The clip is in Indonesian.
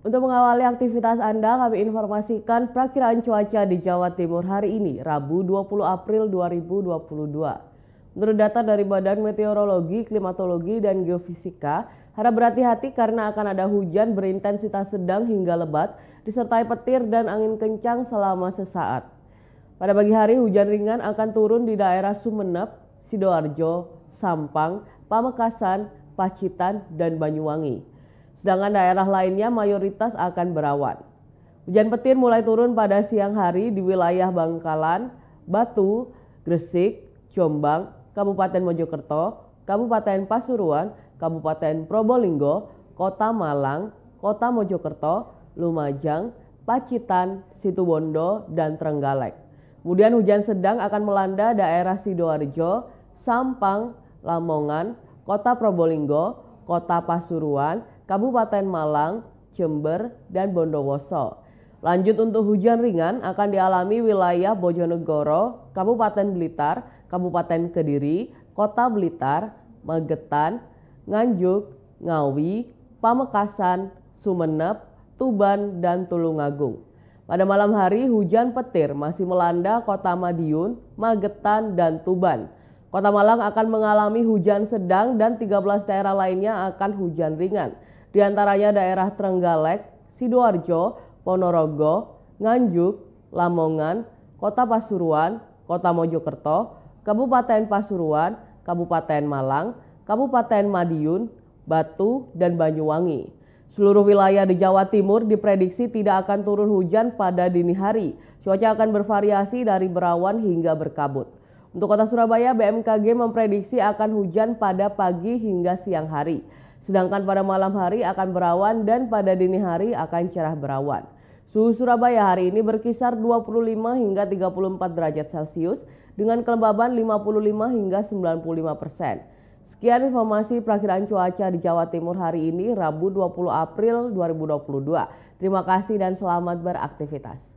Untuk mengawali aktivitas Anda, kami informasikan perakiraan cuaca di Jawa Timur hari ini, Rabu 20 April 2022. Menurut data dari Badan Meteorologi, Klimatologi, dan Geofisika, harap berhati-hati karena akan ada hujan berintensitas sedang hingga lebat, disertai petir dan angin kencang selama sesaat. Pada pagi hari, hujan ringan akan turun di daerah Sumeneb, Sidoarjo, Sampang, Pamekasan, Pacitan, dan Banyuwangi sedangkan daerah lainnya mayoritas akan berawan. Hujan petir mulai turun pada siang hari di wilayah Bangkalan, Batu, Gresik, Jombang, Kabupaten Mojokerto, Kabupaten Pasuruan, Kabupaten Probolinggo, Kota Malang, Kota Mojokerto, Lumajang, Pacitan, Situbondo, dan Trenggalek. Kemudian hujan sedang akan melanda daerah Sidoarjo, Sampang, Lamongan, Kota Probolinggo, Kota Pasuruan, Kabupaten Malang, Jember, dan Bondowoso. Lanjut untuk hujan ringan akan dialami wilayah Bojonegoro, Kabupaten Blitar, Kabupaten Kediri, Kota Blitar, Magetan, Nganjuk, Ngawi, Pamekasan, Sumeneb, Tuban, dan Tulungagung. Pada malam hari, hujan petir masih melanda kota Madiun, Magetan, dan Tuban. Kota Malang akan mengalami hujan sedang dan 13 daerah lainnya akan hujan ringan. Di antaranya daerah Trenggalek, Sidoarjo, Ponorogo, Nganjuk, Lamongan, Kota Pasuruan, Kota Mojokerto, Kabupaten Pasuruan, Kabupaten Malang, Kabupaten Madiun, Batu, dan Banyuwangi. Seluruh wilayah di Jawa Timur diprediksi tidak akan turun hujan pada dini hari. Cuaca akan bervariasi dari berawan hingga berkabut. Untuk kota Surabaya, BMKG memprediksi akan hujan pada pagi hingga siang hari. Sedangkan pada malam hari akan berawan dan pada dini hari akan cerah berawan. Suhu Surabaya hari ini berkisar 25 hingga 34 derajat Celcius dengan kelembaban 55 hingga 95 persen. Sekian informasi perakhiran cuaca di Jawa Timur hari ini Rabu 20 April 2022. Terima kasih dan selamat beraktivitas.